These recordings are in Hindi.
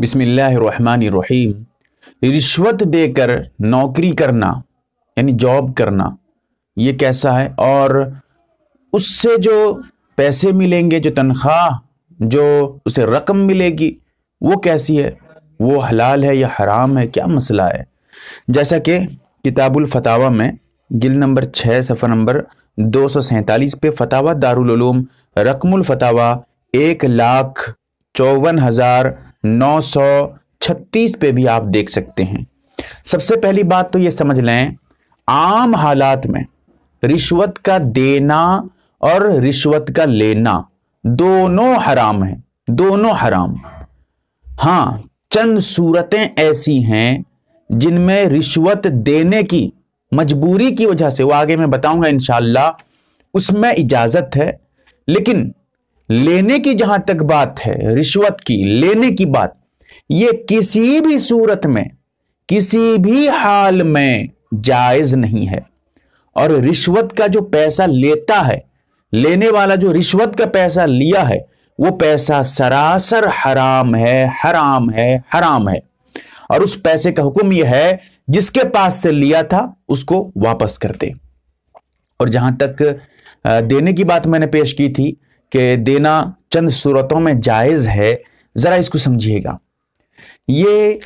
बिसमीम रिश्वत देकर नौकरी करना यानी जॉब करना ये कैसा है और उससे जो पैसे मिलेंगे जो तनख्वाह जो उसे रकम मिलेगी वो कैसी है वो हलाल है या हराम है क्या मसला है जैसा कि किताबुल फतावा में गिल नंबर छः सफ़र नंबर दो सौ सैंतालीस पे फतावा दारुलूम रकमुल फतावा एक लाख चौवन हज़ार 936 पे भी आप देख सकते हैं सबसे पहली बात तो ये समझ लें आम हालात में रिश्वत का देना और रिश्वत का लेना दोनों हराम है दोनों हराम हाँ चंद सूरतें ऐसी हैं जिनमें रिश्वत देने की मजबूरी की वजह से वो आगे मैं बताऊंगा इनशाला उसमें इजाज़त है लेकिन लेने की जहां तक बात है रिश्वत की लेने की बात यह किसी भी सूरत में किसी भी हाल में जायज नहीं है और रिश्वत का जो पैसा लेता है लेने वाला जो रिश्वत का पैसा लिया है वो पैसा सरासर हराम है हराम है हराम है और उस पैसे का हुक्म यह है जिसके पास से लिया था उसको वापस कर दे और जहां तक देने की बात मैंने पेश की थी कि देना चंद सूरतों में जायज़ है ज़रा इसको समझिएगा ये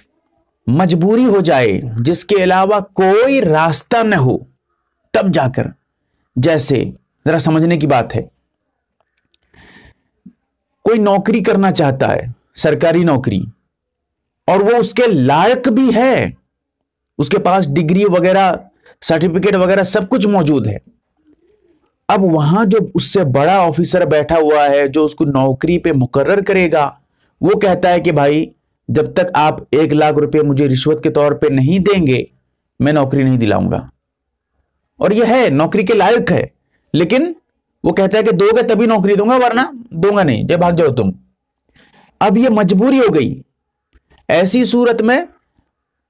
मजबूरी हो जाए जिसके अलावा कोई रास्ता न हो तब जाकर जैसे ज़रा समझने की बात है कोई नौकरी करना चाहता है सरकारी नौकरी और वो उसके लायक भी है उसके पास डिग्री वगैरह सर्टिफिकेट वगैरह सब कुछ मौजूद है अब वहां जो उससे बड़ा ऑफिसर बैठा हुआ है जो उसको नौकरी पे मुकर्र करेगा वो कहता है कि भाई जब तक आप एक लाख रुपए मुझे रिश्वत के तौर पे नहीं देंगे मैं नौकरी नहीं दिलाऊंगा और यह है नौकरी के लायक है लेकिन वो कहता है कि दोगे तभी नौकरी दूंगा वरना दूंगा नहीं जब भाग जाओ तुम अब यह मजबूरी हो गई ऐसी सूरत में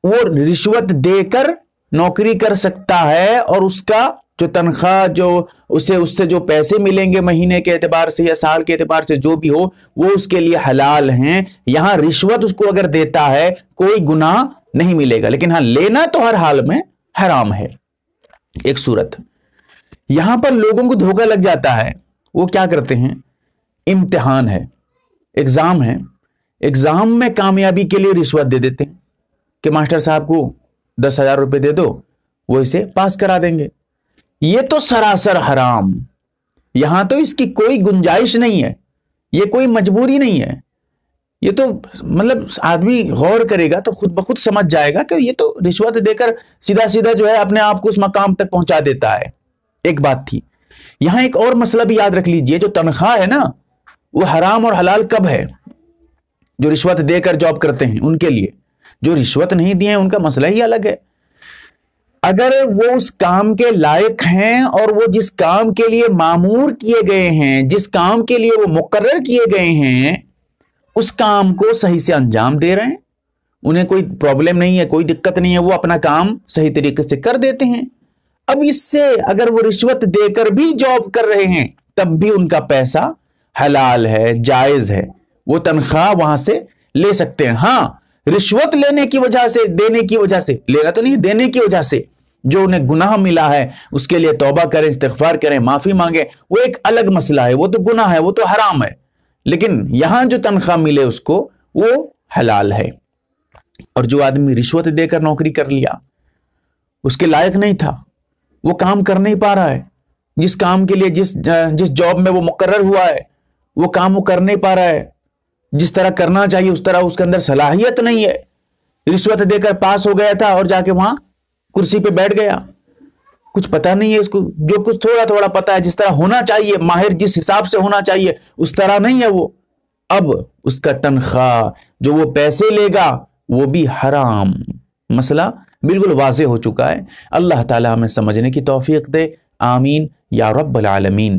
वो रिश्वत देकर नौकरी कर सकता है और उसका जो तनख्वाह जो उसे उससे जो पैसे मिलेंगे महीने के एतबार से या साल के एतबार से जो भी हो वो उसके लिए हलाल हैं यहाँ रिश्वत उसको अगर देता है कोई गुनाह नहीं मिलेगा लेकिन हाँ लेना तो हर हाल में हराम है एक सूरत यहां पर लोगों को धोखा लग जाता है वो क्या करते हैं इम्तिहान है एग्जाम है एग्जाम में कामयाबी के लिए रिश्वत दे देते हैं कि मास्टर साहब को दस हजार रुपये दे दो वो इसे पास करा देंगे ये तो सरासर हराम यहां तो इसकी कोई गुंजाइश नहीं है ये कोई मजबूरी नहीं है ये तो मतलब आदमी गौर करेगा तो खुद ब खुद समझ जाएगा कि ये तो रिश्वत देकर सीधा सीधा जो है अपने आप को उस मकाम तक पहुंचा देता है एक बात थी यहां एक और मसला भी याद रख लीजिए जो तनख्वाह है ना वो हराम और हलाल कब है जो रिश्वत देकर जॉब करते हैं उनके लिए जो रिश्वत नहीं दिए उनका मसला ही अलग है अगर वो उस काम के लायक हैं और वो जिस काम के लिए मामूर किए गए हैं जिस काम के लिए वो मुकर किए गए हैं उस काम को सही से अंजाम दे रहे हैं उन्हें कोई प्रॉब्लम नहीं है कोई दिक्कत नहीं है वो अपना काम सही तरीके से कर देते हैं अब इससे अगर वो रिश्वत देकर भी जॉब कर रहे हैं तब भी उनका पैसा हलाल है जायज है वो तनख्वाह वहां से ले सकते हैं हाँ रिश्वत लेने की वजह से देने की वजह से लेना तो नहीं देने की वजह से जो उन्हें गुनाह मिला है उसके लिए तोबा करें इस्तफार करें माफ़ी मांगे वो एक अलग मसला है वो तो गुनाह है वो तो हराम है लेकिन यहां जो तनख्वाह मिले उसको वो हलाल है और जो आदमी रिश्वत देकर नौकरी कर लिया उसके लायक नहीं था वो काम कर नहीं पा रहा है जिस काम के लिए जिस जिस जॉब में वो मुकर्र हुआ है वो काम वो कर नहीं पा रहा है जिस तरह करना चाहिए उस तरह उसके अंदर सलाहियत नहीं है रिश्वत देकर पास हो गया था और जाके वहां कुर्सी पे बैठ गया कुछ पता नहीं है इसको जो कुछ थोड़ा थोड़ा पता है जिस तरह होना चाहिए माहिर जिस हिसाब से होना चाहिए उस तरह नहीं है वो अब उसका तनख्वाह जो वो पैसे लेगा वो भी हराम मसला बिल्कुल वाजे हो चुका है अल्लाह ताला हमें समझने की तोफीक दे आमीन या रब्बल आलमीन